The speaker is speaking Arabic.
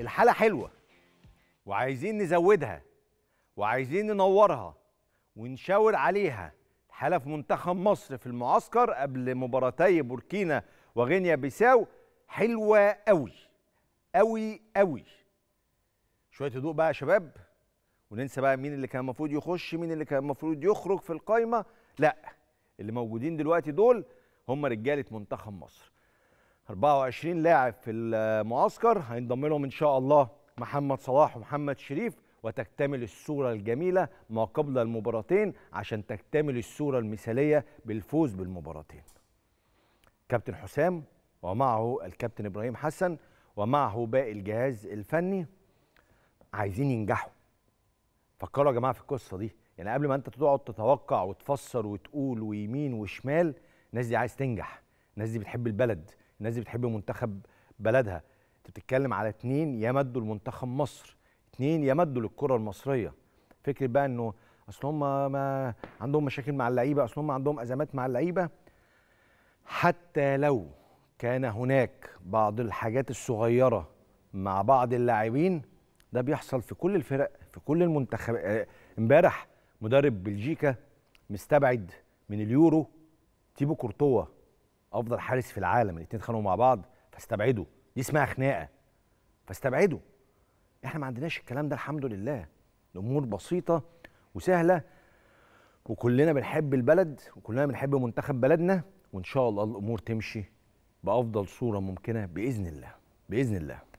الحاله حلوه وعايزين نزودها وعايزين ننورها ونشاور عليها الحاله في منتخب مصر في المعسكر قبل مباراتي بوركينا وغينيا بيساو حلوه قوي قوي قوي شويه هدوء بقى يا شباب وننسى بقى مين اللي كان المفروض يخش مين اللي كان المفروض يخرج في القايمه لا اللي موجودين دلوقتي دول هم رجاله منتخب مصر 24 لاعب في المعسكر هينضم لهم ان شاء الله محمد صلاح ومحمد شريف وتكتمل الصورة الجميلة ما قبل المباراتين عشان تكتمل الصورة المثالية بالفوز بالمباراتين كابتن حسام ومعه الكابتن إبراهيم حسن ومعه باقي الجهاز الفني عايزين ينجحوا فكروا يا جماعة في القصة دي يعني قبل ما أنت تقعد تتوقع وتفسر وتقول ويمين وشمال الناس دي عايز تنجح الناس دي بتحب البلد الناس دي بتحب منتخب بلدها انت بتتكلم على اتنين يمدوا لمنتخب مصر اتنين يمدوا للكره المصريه فكره بقى انه اصل هم ما عندهم مشاكل مع اللعيبه اصل هم عندهم ازمات مع اللعيبه حتى لو كان هناك بعض الحاجات الصغيره مع بعض اللاعبين ده بيحصل في كل الفرق في كل المنتخب آه، امبارح مدرب بلجيكا مستبعد من اليورو تيبو كورتوا افضل حارس في العالم الاثنين اتخانقوا مع بعض فاستبعدوا دي اسمها خناقه فاستبعدوا احنا ما عندناش الكلام ده الحمد لله الامور بسيطه وسهله وكلنا بنحب البلد وكلنا بنحب منتخب بلدنا وان شاء الله الامور تمشي بافضل صوره ممكنه باذن الله باذن الله